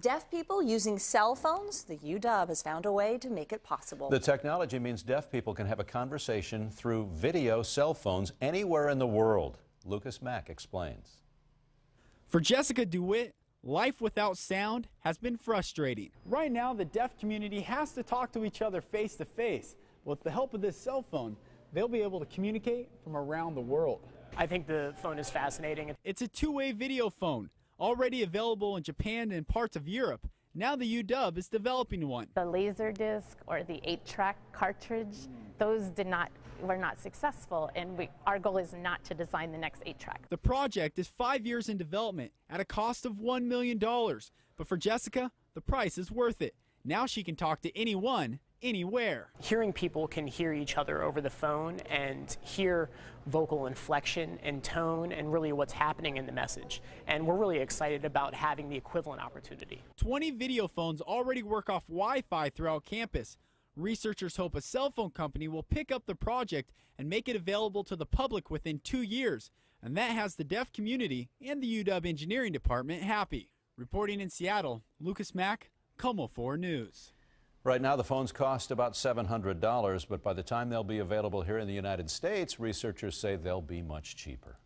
Deaf people using cell phones, the UW has found a way to make it possible. The technology means deaf people can have a conversation through video cell phones anywhere in the world. Lucas Mack explains. For Jessica DeWitt, life without sound has been frustrating. Right now, the deaf community has to talk to each other face to face. With the help of this cell phone, they'll be able to communicate from around the world. I think the phone is fascinating. It's a two-way video phone already available in Japan and parts of Europe. Now the UW is developing one. The laser disc or the 8-track cartridge, those did not were not successful and we, our goal is not to design the next 8-track. The project is 5 years in development at a cost of 1 million dollars, but for Jessica, the price is worth it. Now she can talk to anyone anywhere. Hearing people can hear each other over the phone and hear vocal inflection and tone and really what's happening in the message. And we're really excited about having the equivalent opportunity. 20 video phones already work off Wi Fi throughout campus. Researchers hope a cell phone company will pick up the project and make it available to the public within two years. And that has the deaf community and the UW Engineering Department happy. Reporting in Seattle, Lucas Mack, Como 4 News. Right now, the phones cost about $700, but by the time they'll be available here in the United States, researchers say they'll be much cheaper.